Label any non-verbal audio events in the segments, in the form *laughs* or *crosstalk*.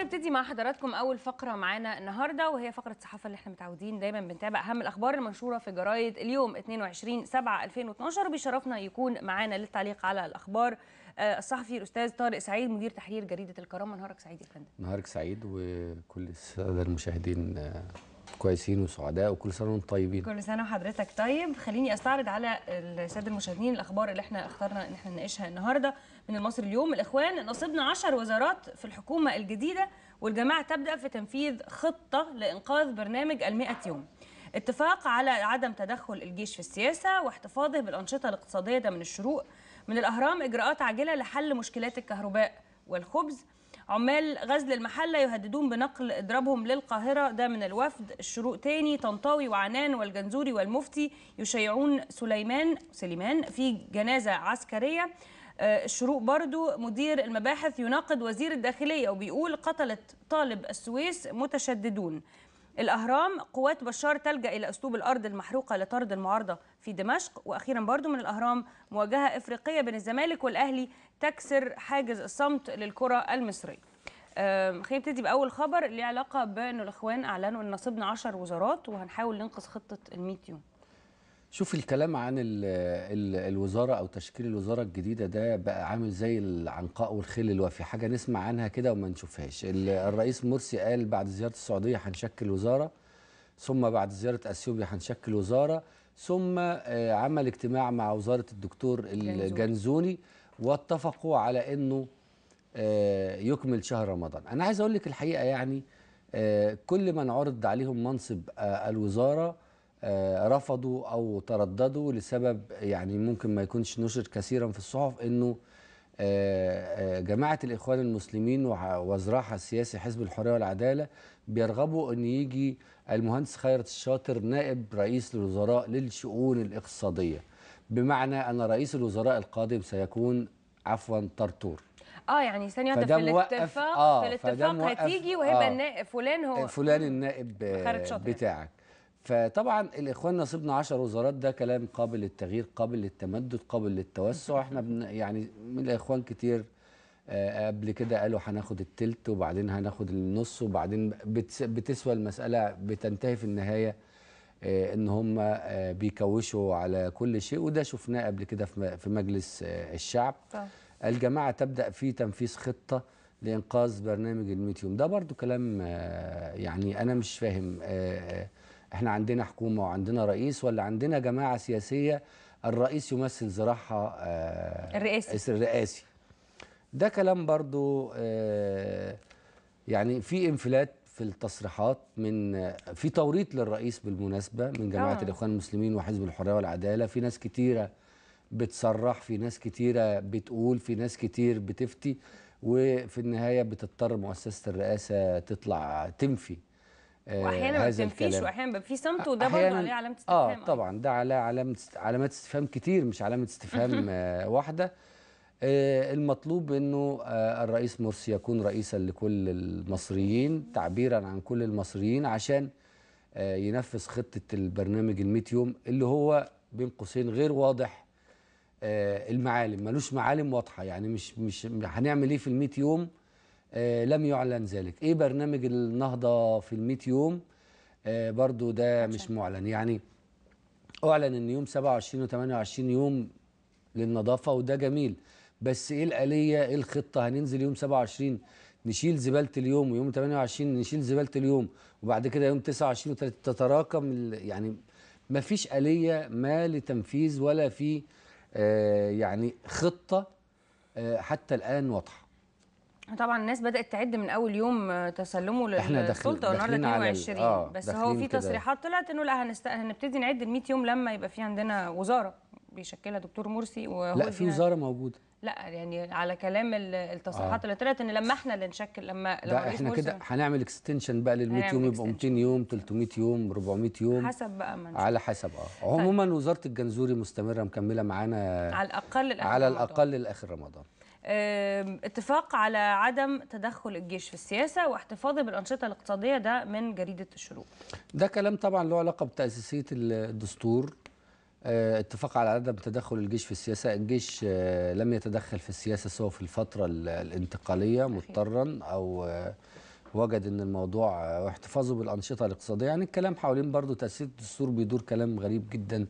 نبتدي مع حضراتكم اول فقره معانا النهارده وهي فقره الصحافه اللي احنا متعودين دايما بنتابع اهم الاخبار المنشوره في جرايد اليوم 22 7 2012 بيشرفنا يكون معانا للتعليق على الاخبار آه، الصحفي الاستاذ طارق سعيد مدير تحرير جريده الكرامه نهارك سعيد يا فندم نهارك سعيد وكل الساده المشاهدين آه، كويسين وسعداء وكل سنه وانتم طيبين كل سنه وحضرتك طيب خليني استعرض على الساده المشاهدين الاخبار اللي احنا اخترنا ان احنا نناقشها النهارده من المصري اليوم الإخوان نصبنا 10 وزارات في الحكومة الجديدة والجماعة تبدأ في تنفيذ خطة لإنقاذ برنامج ال يوم اتفاق على عدم تدخل الجيش في السياسة واحتفاظه بالأنشطة الاقتصادية ده من الشروق من الأهرام إجراءات عاجلة لحل مشكلات الكهرباء والخبز عمال غزل المحلة يهددون بنقل إضرابهم للقاهرة ده من الوفد الشروق تاني طنطاوي وعنان والجنزوري والمفتي يشيعون سليمان سليمان في جنازة عسكرية آه، شروق برضو مدير المباحث يناقض وزير الداخلية وبيقول قتلت طالب السويس متشددون الأهرام قوات بشار تلجأ إلى أسلوب الأرض المحروقة لطرد المعارضة في دمشق وأخيرا برضو من الأهرام مواجهة إفريقية بين الزمالك والأهلي تكسر حاجز الصمت للكرة المصرية خلينا نبتدي بأول خبر اللي علاقة بأنه الإخوان أعلنوا أن نصبنا 10 وزارات وهنحاول ننقذ خطة ال 100 يوم شوف الكلام عن الـ الـ الوزاره او تشكيل الوزاره الجديده ده بقى عامل زي العنقاء والخيل الوافي حاجه نسمع عنها كده وما نشوفهاش الرئيس مرسي قال بعد زياره السعوديه هنشكل وزاره ثم بعد زياره اثيوبيا هنشكل وزاره ثم آه، عمل اجتماع مع وزاره الدكتور الجنزوني واتفقوا على انه آه، يكمل شهر رمضان انا عايز اقول لك الحقيقه يعني آه، كل من عرض عليهم منصب الوزاره آه، رفضوا او ترددوا لسبب يعني ممكن ما يكونش نشر كثيرا في الصحف انه آه، آه، جماعه الاخوان المسلمين وزراعها السياسي حزب الحريه والعداله بيرغبوا ان يجي المهندس خيرت الشاطر نائب رئيس الوزراء للشؤون الاقتصاديه بمعنى ان رئيس الوزراء القادم سيكون عفوا طرطور اه يعني ثانية واحدة في الاتفاق آه في الاتفاق هتيجي وهيبقى آه النائب فلان هو فلان النائب بتاعك فطبعا الاخوان نصيبنا 10 وزارات ده كلام قابل للتغيير قابل للتمدد قابل للتوسع احنا بن يعني من الاخوان كتير آه، آه، قبل كده قالوا هناخد التلت وبعدين هناخد النص وبعدين بتسوى المساله بتنتهي في النهايه آه، ان هم بيكوشوا على كل شيء وده شفناه قبل كده في مجلس الشعب الجماعه تبدا في تنفيذ خطه لانقاذ برنامج الميتيوم ده برضو كلام يعني انا مش فاهم احنا عندنا حكومه وعندنا رئيس ولا عندنا جماعه سياسيه الرئيس يمثل ذراعها آه، الرئاسي الرئاسي ده كلام برضو آه، يعني في انفلات في التصريحات من في توريط للرئيس بالمناسبه من جماعه آه. الاخوان المسلمين وحزب الحريه والعداله في ناس كتيره بتصرح في ناس كتيره بتقول في ناس كتير بتفتي وفي النهايه بتضطر مؤسسه الرئاسه تطلع تنفي واحيانا آه، ما بتنفيش واحيانا بيبقى في صمت وده برضه عليه علامه استفهام اه طبعا ده على علامه علامات استفهام كتير مش علامه استفهام آه، واحده آه، المطلوب انه الرئيس مرسي يكون رئيسا لكل المصريين تعبيرا عن كل المصريين عشان ينفذ خطه البرنامج ال يوم اللي هو بين قوسين غير واضح المعالم ملوش معالم واضحه يعني مش مش هنعمل ايه في ال يوم آه، لم يعلن ذلك ايه برنامج النهضه في ال يوم آه، برضو ده مش معلن يعني اعلن ان يوم 27 و28 يوم للنظافه وده جميل بس ايه الاليه ايه الخطه هننزل يوم 27 نشيل زباله اليوم ويوم 28 نشيل زباله اليوم وبعد كده يوم 29 تتراكم يعني ما فيش اليه ما لتنفيذ ولا في آه يعني خطه آه حتى الان واضحه طبعا الناس بدات تعد من اول يوم آه، تسلمه للسلطه والنهارده 22 آه بس هو في تصريحات طلعت انه لا هنست... هنبتدي نعد ال 100 يوم لما يبقى في عندنا وزاره بيشكلها دكتور مرسي وهو لا في وزاره موجوده لا يعني على كلام التصريحات آه. اللي طلعت ان لما احنا اللي نشكل لما لما احنا كده هنعمل اكستنشن بقى لل 100 يوم يبقى 200 يوم 300 يوم 400 يوم حسب بقى ما على حسب اه عموما طيب. وزاره الجنزوري مستمره مكمله معانا على الاقل على الاقل لاخر رمضان اتفاق على عدم تدخل الجيش في السياسة واحتفاظه بالأنشطة الاقتصادية ده من جريدة الشروق ده كلام طبعا له علاقة بتأسيسية الدستور آه، اتفاق على عدم تدخل الجيش في السياسة الجيش آه، لم يتدخل في السياسة سواء في الفترة الانتقالية مضطرا أو آه، وجد ان الموضوع واحتفاظه بالانشطه الاقتصاديه يعني الكلام حوالين برضه تاسيس الدستور بيدور كلام غريب جدا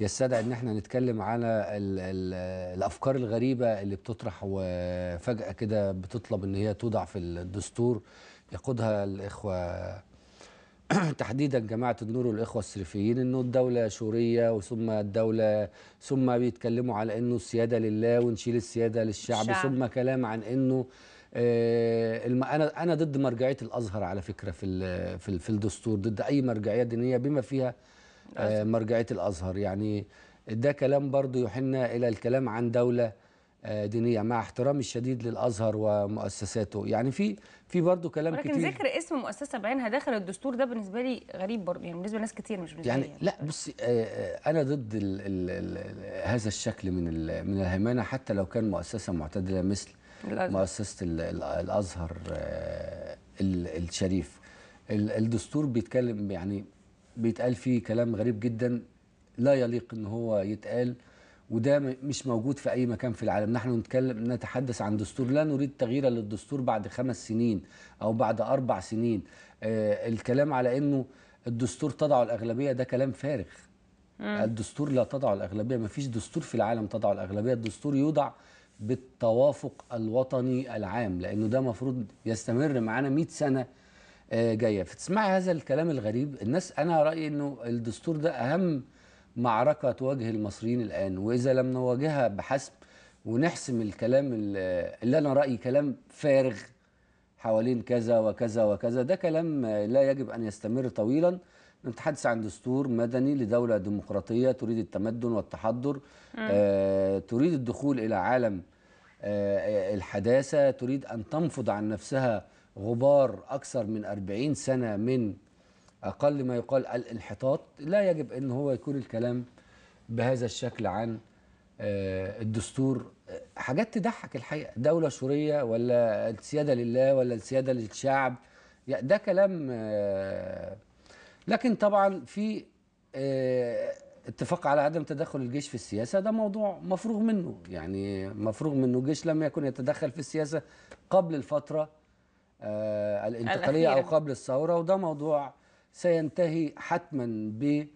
يستدعي ان احنا نتكلم على الـ الـ الافكار الغريبه اللي بتطرح وفجاه كده بتطلب ان هي توضع في الدستور يقودها الاخوه *clears throat* تحديدا جماعه النور والاخوه السريفيين انه الدوله شوريه وثم الدوله ثم بيتكلموا على انه السياده لله ونشيل السياده للشعب الشعب. ثم كلام عن انه آه، انا انا ضد مرجعيه الازهر على فكره في في الدستور ضد اي مرجعيه دينيه بما فيها آه، مرجعيه الازهر يعني ده كلام برضو يحنا الى الكلام عن دوله آه، دينيه مع احترامي الشديد للازهر ومؤسساته يعني في في برضه كلام ولكن كتير ذكر اسم مؤسسه بعينها داخل الدستور ده بالنسبه لي غريب برضه يعني بالنسبه لناس كتير مش يعني بالنسبه يعني, يعني لا بصي آه، انا ضد الـ الـ الـ هذا الشكل من من الهيمنه حتى لو كان مؤسسه معتدله مثل الأزهر. مؤسسه الـ الازهر الشريف الدستور بيتكلم يعني بيتقال فيه كلام غريب جدا لا يليق ان هو يتقال وده مش موجود في اي مكان في العالم نحن نتكلم نتحدث عن دستور لا نريد تغييرا للدستور بعد خمس سنين او بعد اربع سنين آه الكلام على انه الدستور تضع الاغلبيه ده كلام فارغ مم. الدستور لا تضع الاغلبيه ما فيش دستور في العالم تضع الاغلبيه الدستور يوضع بالتوافق الوطني العام لانه ده مفروض يستمر معانا 100 سنه جايه فتسمع هذا الكلام الغريب الناس انا رايي انه الدستور ده اهم معركه تواجه المصريين الان واذا لم نواجهها بحسب ونحسم الكلام اللي انا رايي كلام فارغ حوالين كذا وكذا وكذا ده كلام لا يجب ان يستمر طويلا نتحدث عن دستور مدني لدوله ديمقراطيه تريد التمدن والتحضر آه، تريد الدخول الى عالم آه، الحداثه تريد ان تنفض عن نفسها غبار أكثر من 40 سنة من أقل ما يقال الانحطاط لا يجب أن هو يكون الكلام بهذا الشكل عن آه، الدستور حاجات تضحك الحقيقة دولة سورية ولا السيادة لله ولا السيادة للشعب ده كلام آه، لكن طبعا في آه، اتفاق على عدم تدخل الجيش في السياسه ده موضوع مفروغ منه يعني مفروغ منه الجيش لم يكن يتدخل في السياسه قبل الفتره آه، الانتقاليه الأخيرة. او قبل الثوره وده موضوع سينتهي حتما ب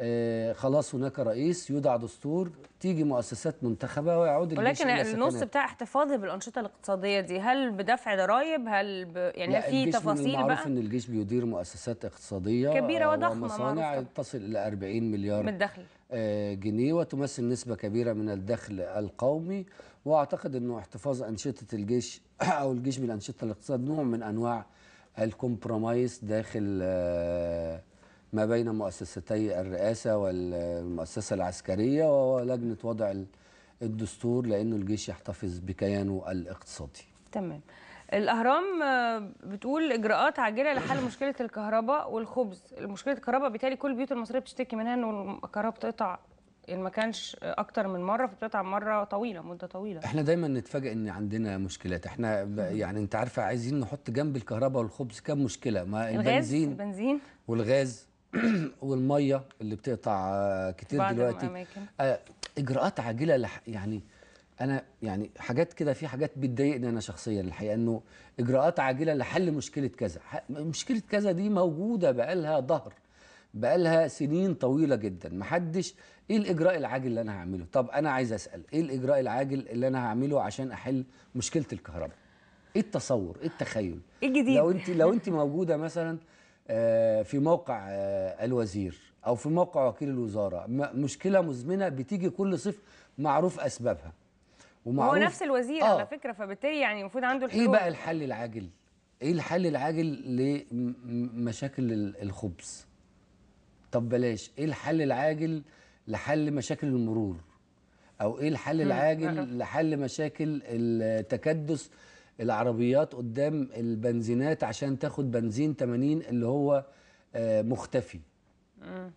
آه، خلاص هناك رئيس يودع دستور تيجي مؤسسات منتخبه ويعود الجيش ولكن النص بتاع احتفاظه بالانشطه الاقتصاديه دي هل بدفع ضرائب هل ب... يعني في تفاصيل بقى معروف ان الجيش بيدير مؤسسات اقتصاديه كبيره وضخمه ومصانع معروفة. تصل الى 40 مليار من الدخل آه، جنيه وتمثل نسبه كبيره من الدخل القومي واعتقد انه احتفاظ انشطه الجيش *clears throat* او الجيش بالانشطه الاقتصاد نوع من انواع الكومبرومايز داخل آه، ما بين مؤسستي الرئاسه والمؤسسه العسكريه ولجنه وضع الدستور لانه الجيش يحتفظ بكيانه الاقتصادي. تمام. الاهرام آه، بتقول اجراءات عاجله لحل *clears throat* مشكله الكهرباء والخبز، مشكله الكهرباء بالتالي كل البيوت المصريه بتشتكي منها انه الكهرباء بتقطع ان يعني ما كانش اكتر من مره فبتقطع مره طويله مده طويله احنا دايما نتفاجئ ان عندنا مشكلات احنا يعني انت عارفه عايزين نحط جنب الكهرباء والخبز كام مشكله ما البنزين البنزين والغاز *clears throat* والميه اللي بتقطع كتير دلوقتي الأماكن. آه، اجراءات عاجله لح يعني انا يعني حاجات كده في حاجات بتضايقني انا شخصيا الحقيقه انه اجراءات عاجله لحل مشكله كذا مشكله كذا دي موجوده بقالها ظهر بقالها سنين طويله جدا محدش ايه الاجراء العاجل اللي انا هعمله طب انا عايز اسال ايه الاجراء العاجل اللي انا هعمله عشان احل مشكله الكهرباء ايه التصور ايه التخيل ايه الجديد لو انت لو انت *laughs* موجوده مثلا آه، في موقع آه، الوزير او في موقع وكيل الوزاره مشكله مزمنه بتيجي كل صيف معروف اسبابها ومعروف هو نفس الوزير آه. على فكره فبالتالي يعني المفروض عنده الحلول ايه بقى الحل العاجل ايه الحل العاجل لمشاكل الخبز طب بلاش ايه الحل العاجل لحل مشاكل المرور او ايه الحل العاجل لحل مشاكل التكدس العربيات قدام البنزينات عشان تاخد بنزين 80 اللي هو آه، مختفي لا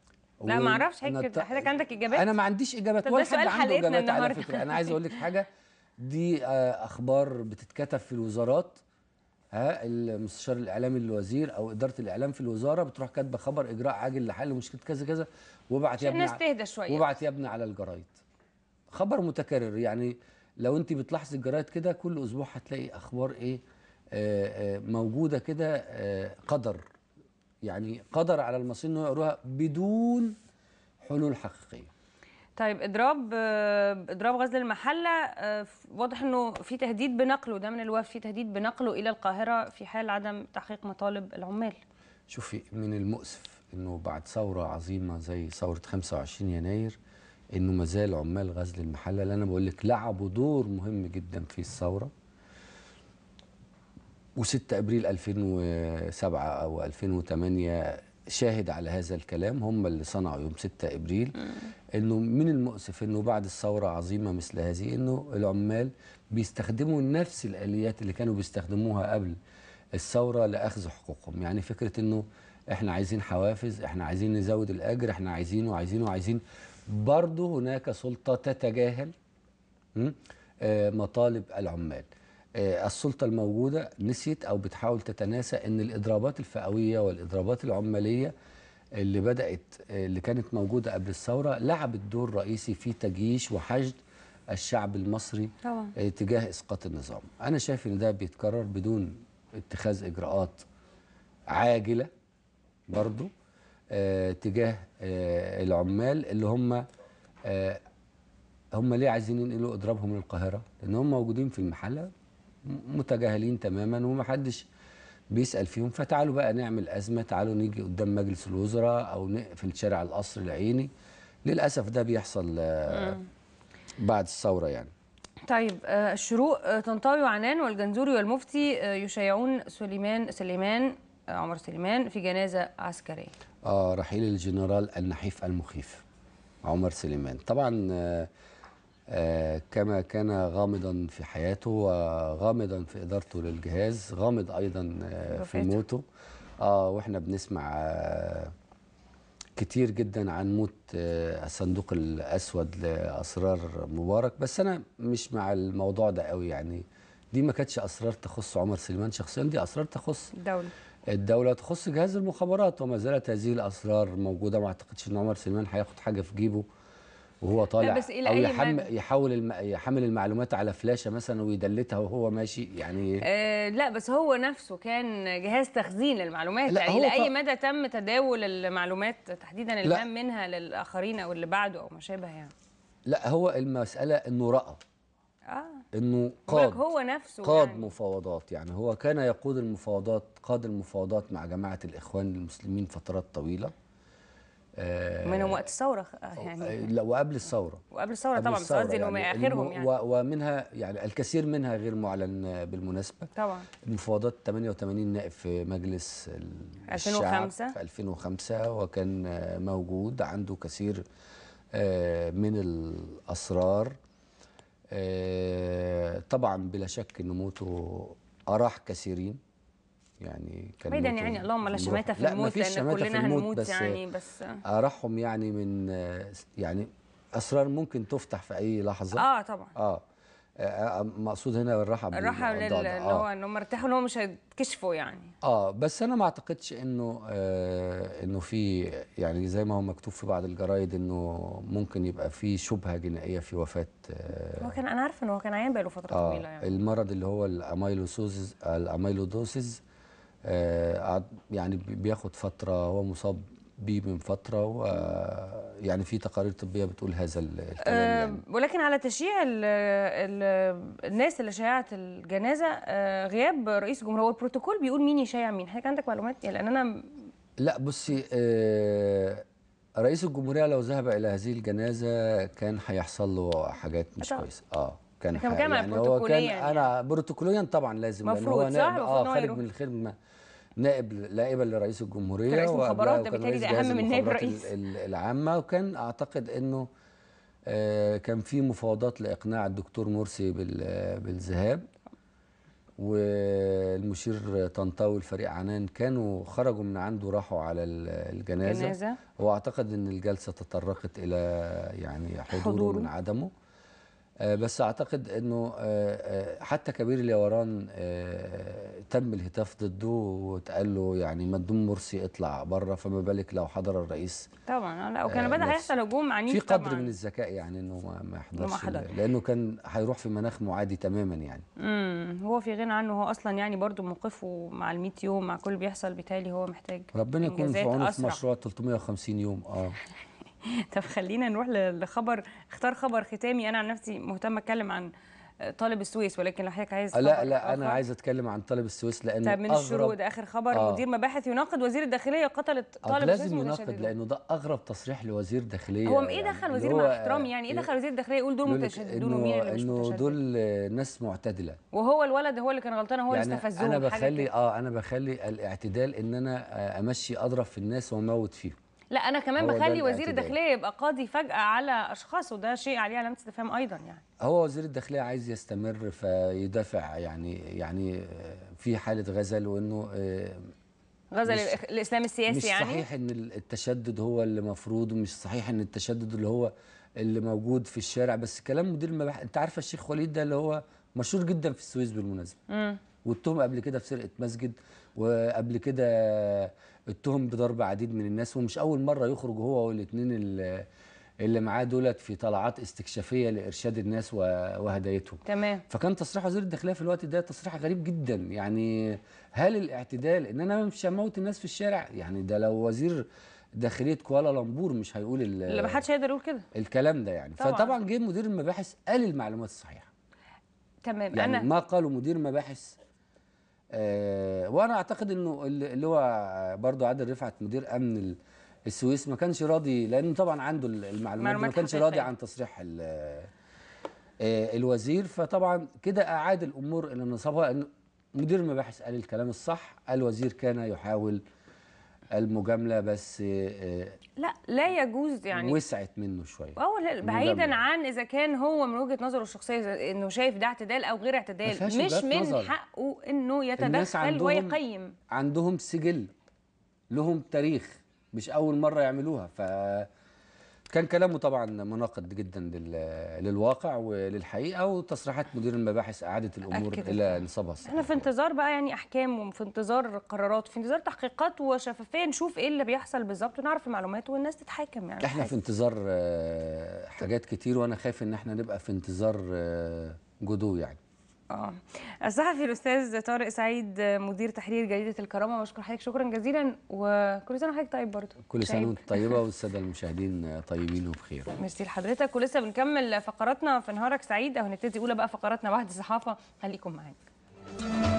ما اعرفش حضرتك نت... عندك اجابات انا ما عنديش اجابات ولا حد عنده اجابات على فكره انا عايز *laughs* اقول لك حاجه دي آه، اخبار بتتكتب في الوزارات ها المستشار الاعلامي للوزير او اداره الاعلام في الوزاره بتروح كاتبه خبر اجراء عاجل لحل مشكله كذا كذا وابعت يا الناس تهدى شويه وابعت يا ابني على الجرايد خبر متكرر يعني لو انت بتلاحظي الجرايد كده كل اسبوع هتلاقي اخبار ايه موجوده كده قدر يعني قدر على المصريين انه يقروها بدون حلول حقيقيه طيب اضراب اضراب غزل المحله آه، واضح انه في تهديد بنقله ده من الوفد في تهديد بنقله الى القاهره في حال عدم تحقيق مطالب العمال شوفي من المؤسف انه بعد ثوره عظيمه زي ثوره 25 يناير انه ما زال عمال غزل المحله اللي انا بقول لك لعبوا دور مهم جدا في الثوره و6 ابريل 2007 او 2008 شاهد على هذا الكلام هم اللي صنعوا يوم 6 ابريل انه من المؤسف انه بعد الثوره عظيمه مثل هذه انه العمال بيستخدموا نفس الاليات اللي كانوا بيستخدموها قبل الثوره لاخذ حقوقهم يعني فكره انه احنا عايزين حوافز احنا عايزين نزود الاجر احنا عايزين وعايزين وعايزين برضه هناك سلطه تتجاهل آه، مطالب العمال آه، السلطة الموجودة نسيت أو بتحاول تتناسى أن الإضرابات الفئوية والإضرابات العمالية اللي بدأت آه، اللي كانت موجودة قبل الثورة لعبت دور رئيسي في تجييش وحشد الشعب المصري طبعا. آه، تجاه إسقاط النظام أنا شايف أن ده بيتكرر بدون اتخاذ إجراءات عاجلة برضو تجاه العمال اللي هم هم ليه عايزين ينقلوا اضرابهم للقاهره؟ لان هم موجودين في المحله متجاهلين تماما ومحدش بيسأل فيهم فتعالوا بقى نعمل أزمة تعالوا نيجي قدام مجلس الوزراء أو نقفل شارع القصر العيني للأسف ده بيحصل آه، بعد الثورة يعني طيب آه، الشروق آه، طنطاوي وعنان والجنزوري والمفتي يشيعون سليمان سليمان عمر سليمان في جنازة عسكرية آه رحيل الجنرال النحيف المخيف عمر سليمان طبعا آه، كما كان غامضا في حياته وغامضا في إدارته للجهاز غامض أيضا آه، في موته آه وإحنا بنسمع آه، كتير جدا عن موت الصندوق الأسود لأسرار مبارك بس أنا مش مع الموضوع ده قوي يعني دي ما كانتش أسرار تخص عمر سليمان شخصيا دي أسرار تخص الدولة الدولة تخص جهاز المخابرات وما زالت هذه الأسرار موجودة ما أعتقدش أن عمر سليمان هياخد حاجة في جيبه وهو طالع بس إلى او يحم يحاول الم... يحمل المعلومات على فلاشه مثلا ويدلتها وهو ماشي يعني آه لا بس هو نفسه كان جهاز تخزين للمعلومات يعني الى اي مدى تم تداول المعلومات تحديدا اللي هم منها للاخرين او اللي بعده او ما شابه يعني لا هو المساله انه راى اه انه قاد هو نفسه قاد يعني. مفاوضات يعني هو كان يقود المفاوضات قاد المفاوضات مع جماعه الاخوان المسلمين فترات طويله ومنهم آه، وقت الثوره آه، يعني آه، لا وقبل الثوره وقبل الثوره طبعا بس قصدي انهم يعني. اخرهم يعني ومنها يعني الكثير منها غير معلن بالمناسبه طبعا مفاوضات 88 نائب في مجلس الشعب 2005 في 2005 وكان موجود عنده كثير من الاسرار طبعا بلا شك ان موته اراح كثيرين يعني كان بعيدا يعني اللهم لا شماته في الموت لا لان كلنا هنموت بس يعني بس ارحم يعني من يعني اسرار ممكن تفتح في اي لحظه اه طبعا اه, آه،, آه، مقصود هنا بالراحه الراحه اللي آه. هو ان هم ارتاحوا ان هم مش هيتكشفوا يعني اه بس انا ما اعتقدش انه آه انه في يعني زي ما هو مكتوب في بعض الجرايد انه ممكن يبقى في شبهه جنائيه في وفاه آه هو كان انا عارفه ان هو كان عيان بقاله فتره آه طويله يعني المرض اللي هو الاميلوسوز الاميلودوسز آه، يعني بياخد فتره هو مصاب بيه من فتره و آه، يعني في تقارير طبيه بتقول هذا الكلام آه، يعني. ولكن على تشييع الناس اللي شيعت الجنازه غياب رئيس الجمهوريه هو البروتوكول بيقول مين يشيع مين حضرتك عندك معلومات يعني لان انا لا بصي رئيس الجمهوريه لو ذهب الى هذه الجنازه كان هيحصل له حاجات مش كويسه اه كان يعني هو كان يعني. انا بروتوكوليا طبعا لازم مفروض هو صح؟ اه خارج من الخدمه نائب نائبا لرئيس الجمهوريه وكان رئيس مخابرات ده بالتالي ده اهم من نائب رئيس العامه وكان اعتقد انه آه، كان في مفاوضات لاقناع الدكتور مرسي بالذهاب والمشير طنطاوي الفريق عنان كانوا خرجوا من عنده راحوا على الجنازه, الجنازة. واعتقد ان الجلسه تطرقت الى يعني حضور حضوره. من عدمه آه، بس اعتقد انه آه، آه، حتى كبير اليوران تم الهتاف ضده واتقال له يعني ما تدوم مرسي اطلع بره فما بالك لو حضر الرئيس طبعا لا وكان بدا هيحصل هجوم عنيف في قدر طبعاً. من الذكاء يعني انه ما يحضرش ما لانه كان هيروح في مناخ معادي تماما يعني امم هو في غنى عنه هو اصلا يعني برضه موقفه مع ال 100 يوم مع كل اللي بيحصل بتالي هو محتاج ربنا يكون في عونه في مشروع 350 يوم اه *laughs* *laughs* طب خلينا نروح لخبر اختار خبر ختامي انا عن نفسي مهتمه اتكلم عن طالب السويس ولكن لو حضرتك عايز لا لا انا عايز اتكلم عن طالب السويس لانه طب من الشروق ده اخر خبر آه. مدير مباحث يناقض وزير الداخليه قتلت آه، طالب السويس لازم يناقض لانه ده اغرب تصريح لوزير داخليه هو ايه دخل يعني وزير مع احترامي يعني ايه دخل وزير الداخليه يقول دول متشددون ومين اللي مش انه دول ناس معتدله وهو الولد هو اللي كان غلطان هو يعني اللي استفزهم انا بخلي اه انا بخلي الاعتدال ان انا امشي اضرب في الناس واموت فيهم لا انا كمان بخلي وزير الداخليه يبقى قاضي فجاه على اشخاص وده شيء عليه علامه استفهام ايضا يعني هو وزير الداخليه عايز يستمر فيدافع يعني يعني في حاله غزل وانه آه، غزل الاسلام السياسي مش يعني مش صحيح ان التشدد هو اللي مفروض ومش صحيح ان التشدد اللي هو اللي موجود في الشارع بس كلام مدير المباحث انت عارفه الشيخ وليد ده اللي هو مشهور جدا في السويس بالمناسبه امم واتهم قبل كده في سرقه مسجد وقبل كده اتهم بضرب عديد من الناس ومش اول مره يخرج هو والاثنين اللي معاه دولت في طلعات استكشافيه لارشاد الناس وهدايتهم تمام فكان تصريح وزير الداخليه في الوقت ده تصريح غريب جدا يعني هل الاعتدال ان انا مش هموت الناس في الشارع يعني ده لو وزير داخليه كوالالمبور مش هيقول اللي ما حدش هيقدر يقول كده الكلام ده يعني طبعا. فطبعا جه مدير المباحث قال المعلومات الصحيحه تمام يعني أنا ما قاله مدير مباحث آه وانا اعتقد انه اللي هو برضه عادل رفعت مدير امن السويس ما كانش راضي لانه طبعا عنده المعلومات ما كانش راضي يعني. عن تصريح آه، الوزير فطبعا كده اعاد الامور الى نصابها ان مدير المباحث قال الكلام الصح الوزير كان يحاول المجامله بس آه، لا لا يجوز يعني وسعت منه شويه اه بعيدا عن اذا كان هو من وجهه نظره الشخصيه انه شايف ده اعتدال او غير اعتدال مش من نظر. حقه انه يتدخل ويقيم عندهم سجل لهم تاريخ مش اول مره يعملوها ف كان كلامه طبعا مناقض جدا للواقع وللحقيقه وتصريحات مدير المباحث اعادت الامور أكيد. الى نصابها الصحيح. احنا في انتظار بقى يعني احكام وفي انتظار قرارات وفي انتظار تحقيقات وشفافيه نشوف ايه اللي بيحصل بالظبط ونعرف المعلومات والناس تتحاكم يعني احنا في انتظار آه، حاجات كتير وانا خايف ان احنا نبقى في انتظار آه، جدو يعني اه الصحفي الاستاذ طارق سعيد مدير تحرير جريده الكرامه بشكر حضرتك شكرا جزيلا وكل سنه وحضرتك طيب برضه كل سنه وانت طيبه والساده المشاهدين طيبين وبخير ميرسي لحضرتك ولسه بنكمل فقراتنا في نهارك سعيد او نبتدي اولى بقى فقراتنا بعد الصحافه خليكم معانا